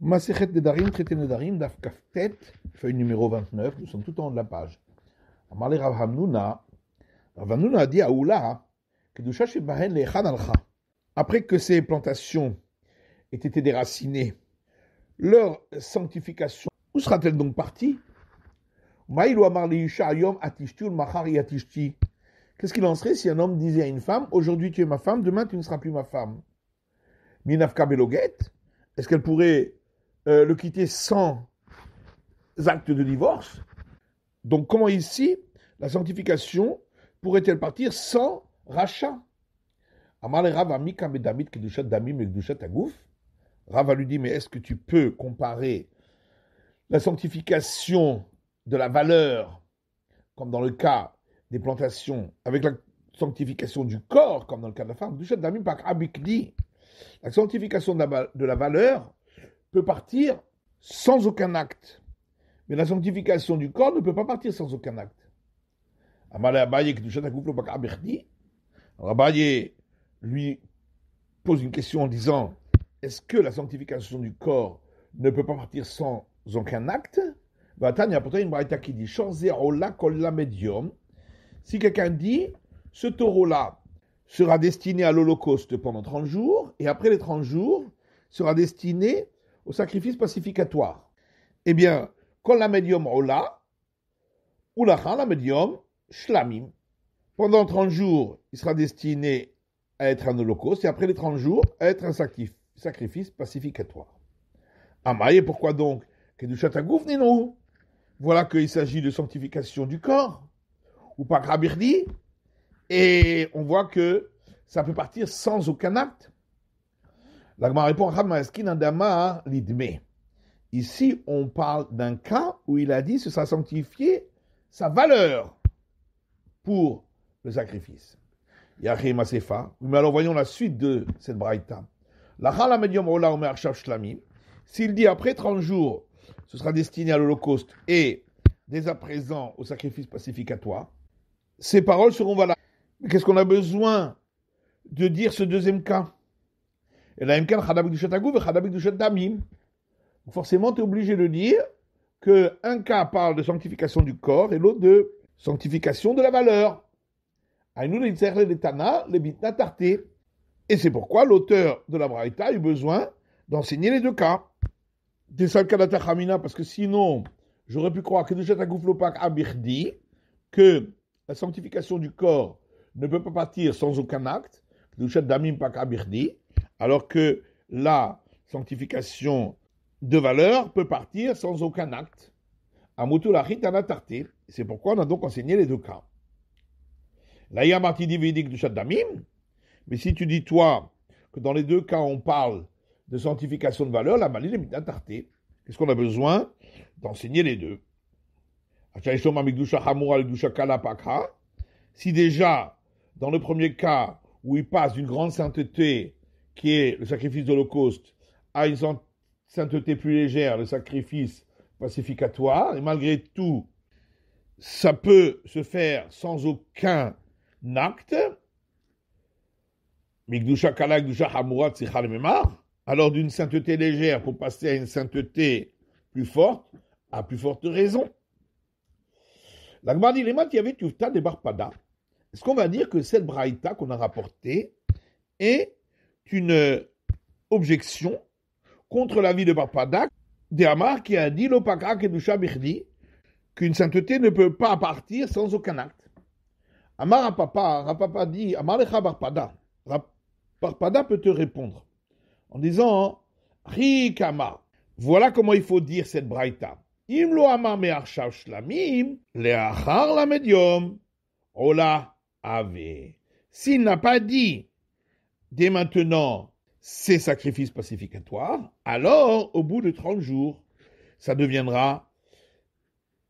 darim Nedarim, traité Nedarim, Daf Kaftet, feuille numéro 29, nous sommes tout en haut de la page. Amarle Rav Hamnuna, Rav Hamnuna a dit à Oula, après que ces plantations aient été déracinées, leur sanctification, où sera-t-elle donc partie Qu'est-ce qu'il en serait si un homme disait à une femme, aujourd'hui tu es ma femme, demain tu ne seras plus ma femme Minafka Beloget, est-ce qu'elle pourrait euh, le quitter sans acte de divorce. Donc comment ici la sanctification pourrait-elle partir sans rachat Rava lui dit, mais est-ce que tu peux comparer la sanctification de la valeur, comme dans le cas des plantations, avec la sanctification du corps, comme dans le cas de la femme, d'Amim La sanctification de la, valeur peut partir sans aucun acte. Mais la sanctification du corps ne peut pas partir sans aucun acte. Abaye lui pose une question en disant Est-ce que la sanctification du corps ne peut pas partir sans aucun acte qui dit Si quelqu'un dit Ce taureau-là sera destiné à l'Holocauste pendant 30 jours, et après les 30 jours, sera destiné au sacrifice pacificatoire. Eh bien, quand la médium ola, ou la médium shlamim. Pendant 30 jours, il sera destiné à être un holocauste et après les 30 jours, être un sacrifice pacificatoire. Amaï, pourquoi donc que Voilà qu'il s'agit de sanctification du corps, ou pas Grabirdi. et on voit que ça peut partir sans aucun acte. L'agma répond, Ici, on parle d'un cas où il a dit ce sera sanctifié sa valeur pour le sacrifice. sefa Mais alors voyons la suite de cette braïta. La S'il dit après 30 jours, ce sera destiné à l'Holocauste et dès à présent au sacrifice pacificatoire, ces paroles seront valables. Mais qu'est-ce qu'on a besoin de dire ce deuxième cas et la forcément, tu es obligé de dire que un cas parle de sanctification du corps et l'autre de sanctification de la valeur. Et c'est pourquoi l'auteur de la Braïta a eu besoin d'enseigner les deux cas. Parce que sinon, j'aurais pu croire que Abirdi, que la sanctification du corps ne peut pas partir sans aucun acte. Abirdi, alors que la sanctification de valeur peut partir sans aucun acte. C'est pourquoi on a donc enseigné les deux cas. mais si tu dis toi que dans les deux cas on parle de sanctification de valeur, la Qu'est-ce qu'on a besoin d'enseigner les deux Si déjà, dans le premier cas où il passe d'une grande sainteté qui est le sacrifice d'Holocauste, a une sainteté plus légère, le sacrifice pacificatoire, et malgré tout, ça peut se faire sans aucun acte. Alors d'une sainteté légère pour passer à une sainteté plus forte, à plus forte raison. dit, Est-ce qu'on va dire que cette braïta qu'on a rapportée est une euh, objection contre l'avis de Parpada de qui a dit qu'une sainteté ne peut pas partir sans aucun acte. Amar à papa, a papa dit, Amar barpada. Barpada peut te répondre en disant, Rikama, voilà comment il faut dire cette braïta. Imlo shlamim, la medium, ola ave. S'il n'a pas dit dès maintenant ces sacrifices pacificatoires, alors au bout de 30 jours, ça deviendra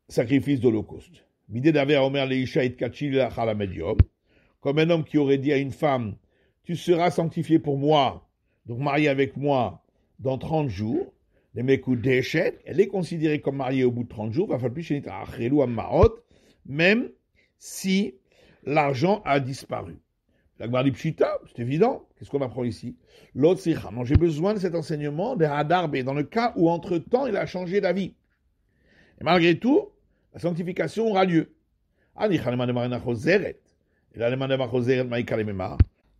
sacrifice d'Holocauste. L'idée d'avoir Omer comme un homme qui aurait dit à une femme, tu seras sanctifié pour moi, donc marié avec moi dans 30 jours, les elle est considérée comme mariée au bout de 30 jours, va plus même si l'argent a disparu. La c'est évident. Qu'est-ce qu'on apprend ici L'autre ah, Non, J'ai besoin de cet enseignement des Hadarbe, dans le cas où entre-temps il a changé d'avis. Et malgré tout, la sanctification aura lieu.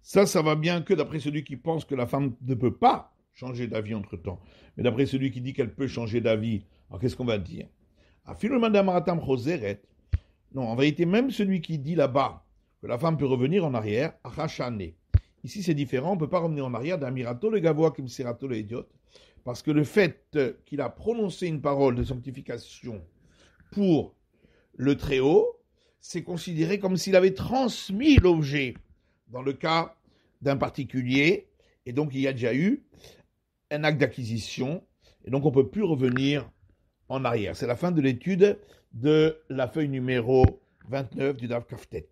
Ça, ça va bien que d'après celui qui pense que la femme ne peut pas changer d'avis entre-temps, mais d'après celui qui dit qu'elle peut changer d'avis, alors qu'est-ce qu'on va dire Non, en vérité, même celui qui dit là-bas que la femme peut revenir en arrière, rachane. Ici, c'est différent, on ne peut pas revenir en arrière d'un mirato le gavoa qui le idiote, parce que le fait euh, qu'il a prononcé une parole de sanctification pour le Très-Haut, c'est considéré comme s'il avait transmis l'objet, dans le cas d'un particulier, et donc il y a déjà eu un acte d'acquisition, et donc on ne peut plus revenir en arrière. C'est la fin de l'étude de la feuille numéro 29 du DAF Kaftet.